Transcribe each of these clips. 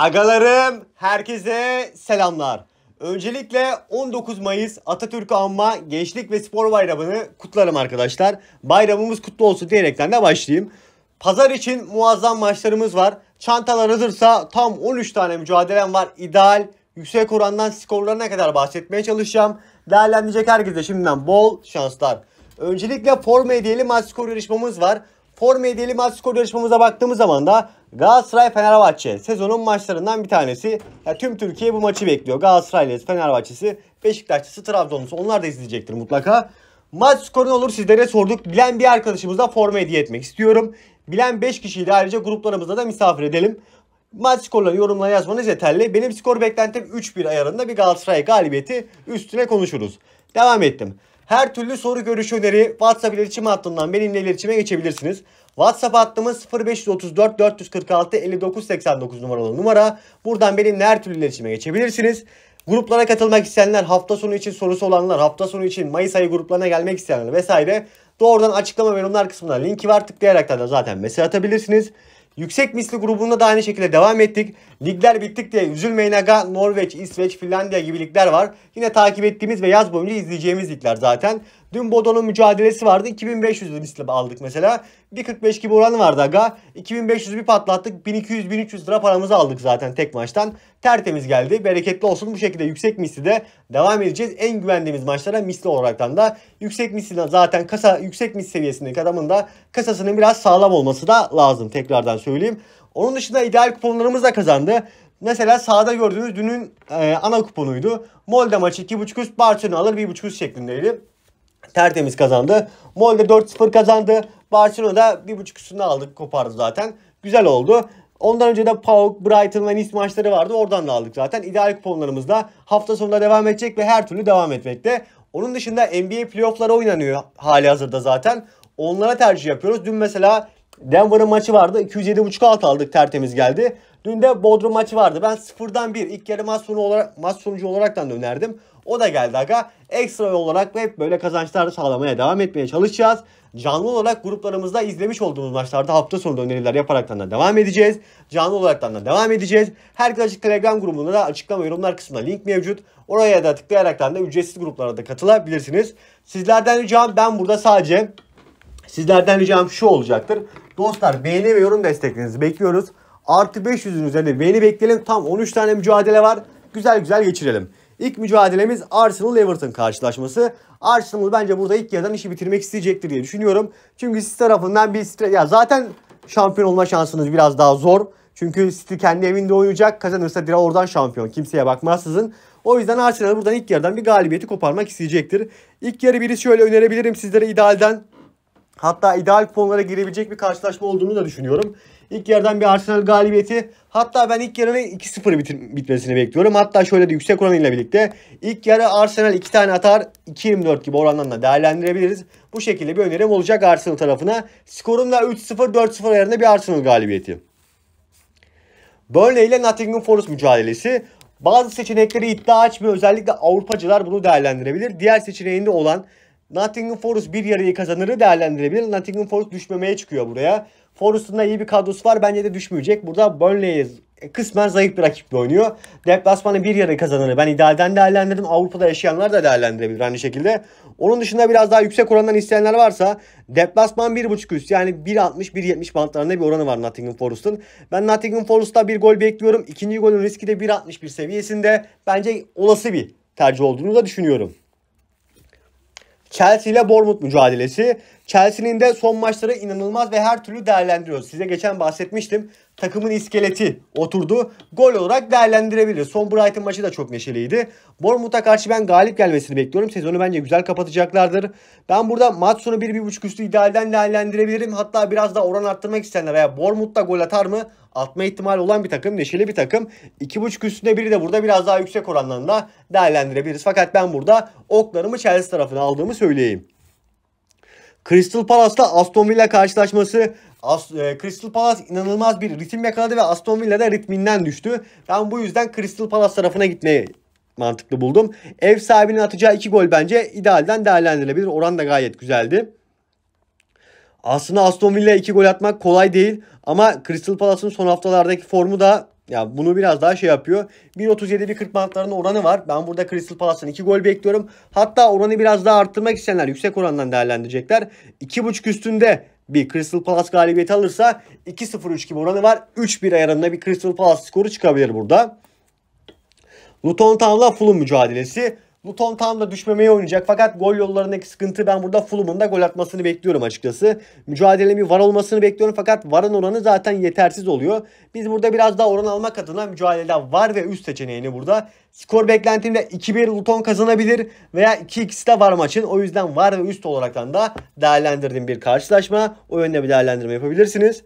Agalarım herkese selamlar. Öncelikle 19 Mayıs Atatürk'ü anma Gençlik ve Spor Bayramı'nı kutlarım arkadaşlar. Bayramımız kutlu olsun diyerekten de başlayayım. Pazar için muazzam maçlarımız var. Çantalar hazırsa tam 13 tane mücadelem var. İdeal yüksek orandan skorlarına kadar bahsetmeye çalışacağım. Değerlendirecek herkese şimdiden bol şanslar. Öncelikle forma hediyeli maç skor yarışmamız var. Forma hediyeli maç skor yarışmamıza baktığımız zaman da Galatasaray Fenerbahçe sezonun maçlarından bir tanesi. Yani tüm Türkiye bu maçı bekliyor. Galatasaraylısı, Fenerbahçesi, Beşiktaşlısı, Trabzonlusu onlar da izleyecektir mutlaka. Maç skoru ne olur sizlere sorduk. Bilen bir arkadaşımıza forma hediye etmek istiyorum. Bilen 5 kişiyi de ayrıca gruplarımızda da misafir edelim. Maç skorları yorumlara yazmanız yeterli. Benim skor beklentim 3-1 ayarında bir Galatasaray galibiyeti üstüne konuşuruz. Devam ettim. Her türlü soru görüş öneri WhatsApp iletişim hattından benimle iletişime geçebilirsiniz. WhatsApp hattımız 0534 446 5989 numaralı numara. Buradan benimle her türlü iletişime geçebilirsiniz. Gruplara katılmak isteyenler, hafta sonu için sorusu olanlar, hafta sonu için Mayıs ayı gruplarına gelmek isteyenler vesaire doğrudan açıklama ve yorumlar kısmına linki var. Tıklayarak da zaten mesaj atabilirsiniz. Yüksek misli grubunda da aynı şekilde devam ettik. Ligler bittik diye üzülmeyin aga. Norveç, İsveç, Finlandiya gibi ligler var. Yine takip ettiğimiz ve yaz boyunca izleyeceğimiz ligler zaten. Dün Bodo'nun mücadelesi vardı. 2500 riskle aldık mesela. 1.45 gibi oran vardı aga. 2500 bir patlattık. 1200-1300 lira paramızı aldık zaten tek maçtan. Tertemiz geldi. Bereketli olsun. Bu şekilde yüksek misli de devam edeceğiz. En güvendiğimiz maçlara misli olaraktan da yüksek misli zaten kasa yüksek misli seviyesindeki adamın da kasasının biraz sağlam olması da lazım. Tekrardan söyleyeyim. Onun dışında ideal kuponlarımız da kazandı. Mesela sağda gördüğünüz dünün e, ana kuponuydu. Molde maçı 2.5 üst Barcelona alır 1.5 üst şeklindeydi tertemiz kazandı. Molde 4-0 kazandı. Barcelona'da 1.5 üstünde aldık kopardı zaten. Güzel oldu. Ondan önce de PAOK, Brighton ve Nice maçları vardı. Oradan da aldık zaten. İdeal kuponlarımız da hafta sonunda devam edecek ve her türlü devam etmekte. Onun dışında NBA playoffları oynanıyor hali hazırda zaten. Onlara tercih yapıyoruz. Dün mesela Denver'ın maçı vardı. 207.5 alt aldık tertemiz geldi. Dün de Bodrum maçı vardı. Ben 0'dan 1 ilk yarı maç, sonu olarak, maç sonucu olarak da önerdim. O da geldi aga. Ekstra olarak hep böyle kazançlar sağlamaya devam etmeye çalışacağız. Canlı olarak gruplarımızda izlemiş olduğumuz maçlarda hafta sonu öneriler yaparaktan da devam edeceğiz. Canlı olaraktan da devam edeceğiz. Herkes açık Telegram grubunda da açıklama yorumlar kısmında link mevcut. Oraya da tıklayaraktan da ücretsiz gruplara da katılabilirsiniz. Sizlerden ricam ben burada sadece Sizlerden ricam şu olacaktır. Dostlar beğeni ve yorum desteklerinizi bekliyoruz. Artı 500'ün üzerinde beğeni bekleyelim. Tam 13 tane mücadele var. Güzel güzel geçirelim. İlk mücadelemiz Arsenal-Everton karşılaşması. Arsenal bence burada ilk yerden işi bitirmek isteyecektir diye düşünüyorum. Çünkü siz tarafından bir Ya zaten şampiyon olma şansınız biraz daha zor. Çünkü City kendi evinde oynayacak. Kazanırsa direkt oradan şampiyon. Kimseye bakmazsın. O yüzden Arsenal buradan ilk yerden bir galibiyeti koparmak isteyecektir. İlk yarı biri şöyle önerebilirim sizlere idealden. Hatta ideal kuponlara girebilecek bir karşılaşma olduğunu da düşünüyorum. İlk yerden bir Arsenal galibiyeti. Hatta ben ilk yarını 2-0 bit bitmesini bekliyorum. Hatta şöyle de yüksek oranıyla birlikte. ilk yarı Arsenal 2 tane atar. 2-24 gibi oranlarla değerlendirebiliriz. Bu şekilde bir önerim olacak Arsenal tarafına. Skorun da 3-0-4-0 ayarında bir Arsenal galibiyeti. Burnley ile Nottingham Forest mücadelesi. Bazı seçenekleri iddia açmıyor. Özellikle Avrupacılar bunu değerlendirebilir. Diğer seçeneğinde olan Nottingham Forest bir yarıyı kazanırı değerlendirebilir. Nottingham Forest düşmemeye çıkıyor buraya. Forest'ın da iyi bir kadrosu var. Bence de düşmeyecek. Burada Burnley kısmen zayıf bir rakiple oynuyor. Deplasmanı bir yarı kazanırı. Ben idealden değerlendirdim. Avrupa'da yaşayanlar da değerlendirebilir aynı şekilde. Onun dışında biraz daha yüksek orandan isteyenler varsa deplasman 1.5 üst yani 1.60-1.70 bantlarında bir oranı var Nottingham Forest'ın. Ben Nottingham Forest'ta bir gol bekliyorum. İkinci golün riski de bir seviyesinde. Bence olası bir tercih olduğunu da düşünüyorum. Chelsea ile Bournemouth mücadelesi Chelsea'nin de son maçları inanılmaz ve her türlü değerlendiriyoruz. Size geçen bahsetmiştim. Takımın iskeleti oturdu. Gol olarak değerlendirebilir. Son Brighton maçı da çok neşeliydi. Bournemouth'a karşı ben galip gelmesini bekliyorum. Sezonu bence güzel kapatacaklardır. Ben burada maç sonu 1-1.5 üstü idealden değerlendirebilirim. Hatta biraz daha oran arttırmak isteyenler veya Bournemouth'ta gol atar mı? Atma ihtimali olan bir takım. Neşeli bir takım. 2.5 üstünde biri de burada biraz daha yüksek oranlarında değerlendirebiliriz. Fakat ben burada oklarımı Chelsea tarafına aldığımı söyleyeyim. Crystal Palace'la Aston Villa karşılaşması. As, e, Crystal Palace inanılmaz bir ritim yakaladı ve Aston Villa da ritminden düştü. Ben bu yüzden Crystal Palace tarafına gitmeyi mantıklı buldum. Ev sahibinin atacağı iki gol bence idealden değerlendirilebilir. Oran da gayet güzeldi. Aslında Aston Villa'ya iki gol atmak kolay değil ama Crystal Palace'ın son haftalardaki formu da ya bunu biraz daha şey yapıyor. 1.37-1.40 bantlarının oranı var. Ben burada Crystal Palace'ın 2 gol bekliyorum. Hatta oranı biraz daha arttırmak isteyenler yüksek orandan değerlendirecekler. 2.5 üstünde bir Crystal Palace galibiyeti alırsa 2-0-3 gibi oranı var. 3-1 ayarında bir Crystal Palace skoru çıkabilir burada. Luton Town'la Fulham mücadelesi. Luton tam da düşmemeye oynayacak. Fakat gol yollarındaki sıkıntı ben burada Fulham'ın da gol atmasını bekliyorum açıkçası. Mücadele bir var olmasını bekliyorum fakat varın oranı zaten yetersiz oluyor. Biz burada biraz daha oran almak adına mücadelede var ve üst seçeneğini burada. Skor beklentimde 2-1 Luton kazanabilir veya 2-2'si de var maçın. O yüzden var ve üst olaraktan da değerlendirdiğim bir karşılaşma. O yönde bir değerlendirme yapabilirsiniz.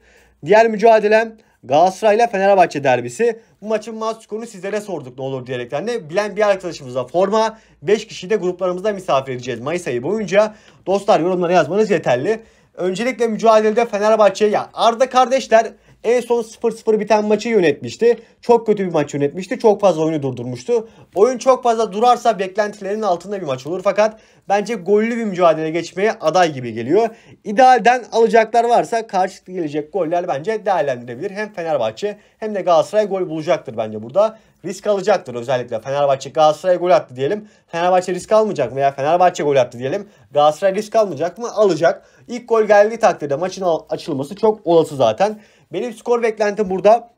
Diğer mücadelem Galatasaray ile Fenerbahçe derbisi. Bu maçın maç skorunu sizlere sorduk ne olur diyerekten de. Bilen bir arkadaşımıza forma 5 kişiyi de gruplarımızda misafir edeceğiz Mayıs ayı boyunca. Dostlar yorumlara yazmanız yeterli. Öncelikle mücadelede Fenerbahçe ya Arda kardeşler en son 0-0 biten maçı yönetmişti. Çok kötü bir maç yönetmişti. Çok fazla oyunu durdurmuştu. Oyun çok fazla durarsa beklentilerin altında bir maç olur. Fakat bence gollü bir mücadele geçmeye aday gibi geliyor. İdealden alacaklar varsa karşılıklı gelecek goller bence değerlendirebilir. Hem Fenerbahçe hem de Galatasaray gol bulacaktır bence burada risk alacaktır özellikle. Fenerbahçe Galatasaray gol attı diyelim. Fenerbahçe risk almayacak mı? ya Fenerbahçe gol attı diyelim. Galatasaray risk almayacak mı? Alacak. İlk gol geldiği takdirde maçın açılması çok olası zaten. Benim skor beklentim burada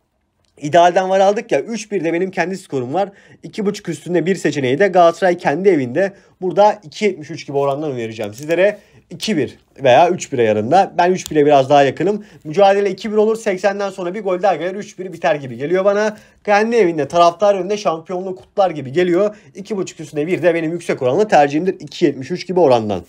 İdealden var aldık ya 3-1'de benim kendi skorum var. 2.5 üstünde bir seçeneği de Galatasaray kendi evinde. Burada 2.73 gibi orandan önereceğim sizlere. 2-1 veya 3-1'e yarında. Ben 3-1'e biraz daha yakınım. Mücadele 2-1 olur. 80'den sonra bir gol daha gelir. 3-1 biter gibi geliyor bana. Kendi evinde taraftar önünde şampiyonluğu kutlar gibi geliyor. 2.5 üstünde bir de benim yüksek oranlı tercihimdir. 2.73 gibi orandan.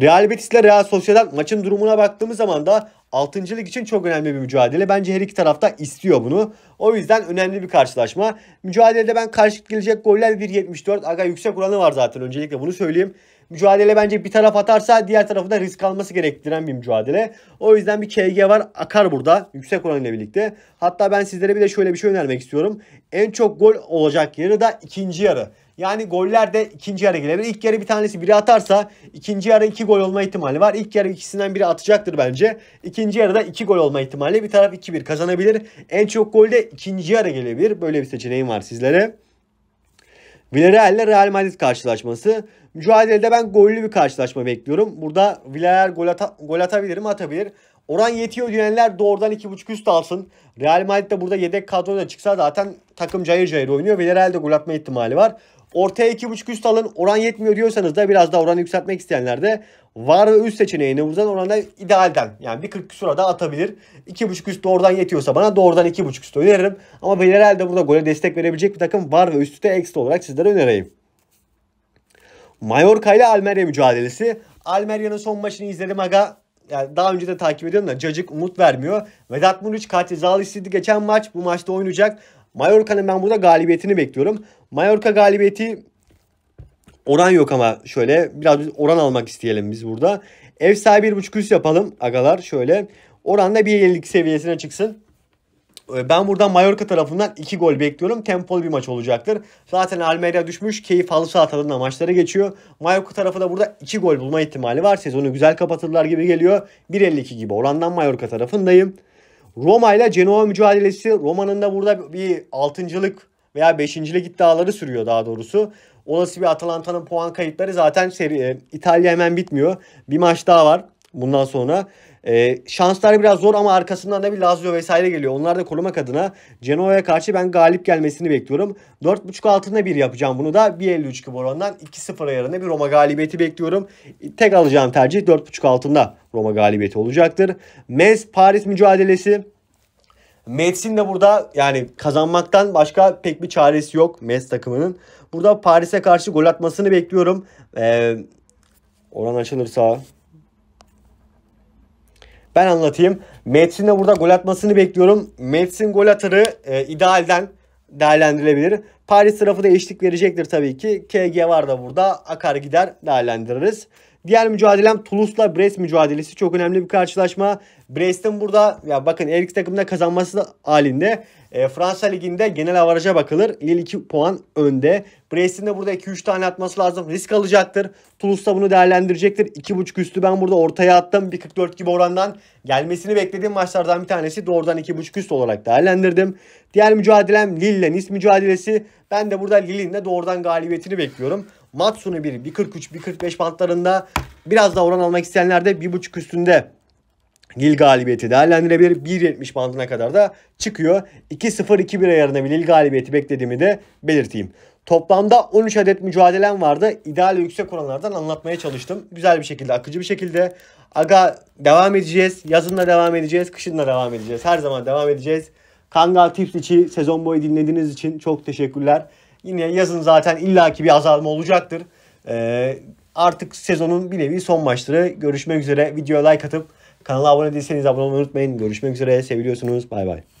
Real Betis ile Real Sociedad maçın durumuna baktığımız zaman da 6. lig için çok önemli bir mücadele. Bence her iki tarafta istiyor bunu. O yüzden önemli bir karşılaşma. Mücadelede ben karşı gelecek goller 1.74. Aga yüksek oranı var zaten öncelikle bunu söyleyeyim. Mücadele bence bir taraf atarsa diğer tarafı da risk alması gerektiren bir mücadele. O yüzden bir KG var akar burada yüksek oranıyla birlikte. Hatta ben sizlere bir de şöyle bir şey önermek istiyorum. En çok gol olacak yarı da ikinci yarı. Yani goller de ikinci yarı gelebilir. İlk yarı bir tanesi biri atarsa ikinci yarı iki gol olma ihtimali var. İlk yarı ikisinden biri atacaktır bence. İkinci yarıda iki gol olma ihtimali. Bir taraf 2-1 kazanabilir. En çok gol de ikinci yarı gelebilir. Böyle bir seçeneğim var sizlere. Villarreal ile Real Madrid karşılaşması. Mücadelede ben gollü bir karşılaşma bekliyorum. Burada Villarreal gol, ata, gol atabilir mi? Atabilir. Oran yetiyor diyenler doğrudan 2.5 üst alsın. Real Madrid de burada yedek kadroyla çıksa zaten takım cayır cayır oynuyor. Villarreal de gol atma ihtimali var. Ortaya 2.5 üst alın oran yetmiyor diyorsanız da biraz daha oranı yükseltmek isteyenler de var ve üst seçeneğini buradan oranda idealden yani bir 40 küsura da atabilir. 2.5 üst doğrudan yetiyorsa bana doğrudan 2.5 üst öneririm. Ama ben herhalde burada gole destek verebilecek bir takım var ve üstü de ekstra olarak sizlere önereyim. Mallorca ile Almeria mücadelesi. Almeria'nın son maçını izledim aga. Yani daha önce de takip ediyorum da cacık umut vermiyor. Vedat Muriç kart cezalı istedi geçen maç. Bu maçta oynayacak. Mallorca'nın ben burada galibiyetini bekliyorum. Mallorca galibiyeti oran yok ama şöyle biraz oran almak isteyelim biz burada. Ev sahibi 1.5 üst yapalım agalar şöyle. Oran da 1.50'lik seviyesine çıksın. Ee, ben buradan Mallorca tarafından 2 gol bekliyorum. Tempolu bir maç olacaktır. Zaten Almeria düşmüş. Keyif halı saha tadında maçlara geçiyor. Mallorca tarafı da burada 2 gol bulma ihtimali var. Sezonu güzel kapatırlar gibi geliyor. 1.52 gibi orandan Mallorca tarafındayım. Roma ile Genoa mücadelesi. Roma'nın da burada bir altıncılık veya 5. lig iddiaları sürüyor daha doğrusu. Olası bir Atalanta'nın puan kayıpları zaten seri, e, İtalya hemen bitmiyor. Bir maç daha var bundan sonra. E, şanslar biraz zor ama arkasından da bir Lazio vesaire geliyor. Onlar da korumak adına Genoa'ya karşı ben galip gelmesini bekliyorum. 4.5 altında bir yapacağım bunu da. 1.53 gibi orandan 2-0 ayarında bir Roma galibiyeti bekliyorum. Tek alacağım tercih 4.5 altında Roma galibiyeti olacaktır. Mens Paris mücadelesi Metz'in de burada yani kazanmaktan başka pek bir çaresi yok Metz takımının. Burada Paris'e karşı gol atmasını bekliyorum. Ee, oran açılırsa ben anlatayım. Metz'in de burada gol atmasını bekliyorum. Metz'in gol atarı e, idealden değerlendirilebilir. Paris tarafı da eşlik verecektir tabii ki. KG var da burada akar gider değerlendiririz. Diğer mücadelem Toulouse'la Brest mücadelesi. Çok önemli bir karşılaşma. Brest'in burada ya bakın Erik takımında kazanması halinde e, Fransa Ligi'nde genel avaraja bakılır. Lille 2 puan önde. Brest'in de burada 2-3 tane atması lazım. Risk alacaktır. Toulouse da bunu değerlendirecektir. 2.5 üstü ben burada ortaya attım. 1.44 gibi orandan gelmesini beklediğim maçlardan bir tanesi. Doğrudan 2.5 üst olarak değerlendirdim. Diğer mücadelem Lille ile Nice mücadelesi. Ben de burada Lille'in de doğrudan galibiyetini bekliyorum. Matsun'u 1, 1.43, 1.45 bantlarında biraz daha oran almak isteyenler de 1.5 üstünde Lille galibiyeti değerlendirebilir. 1.70 bandına kadar da çıkıyor. 2-0-2-1 ayarında bir Lille galibiyeti beklediğimi de belirteyim. Toplamda 13 adet mücadelem vardı. İdeal ve yüksek oranlardan anlatmaya çalıştım. Güzel bir şekilde, akıcı bir şekilde. Aga devam edeceğiz. Yazınla devam edeceğiz. Kışınla devam edeceğiz. Her zaman devam edeceğiz. Kangal Tips içi sezon boyu dinlediğiniz için çok teşekkürler. Yine yazın zaten illaki bir azalma olacaktır. Ee, artık sezonun bir nevi son maçları. Görüşmek üzere. Videoya like atıp Kanala abone değilseniz abone olmayı unutmayın. Görüşmek üzere. Seviliyorsunuz. Bay bay.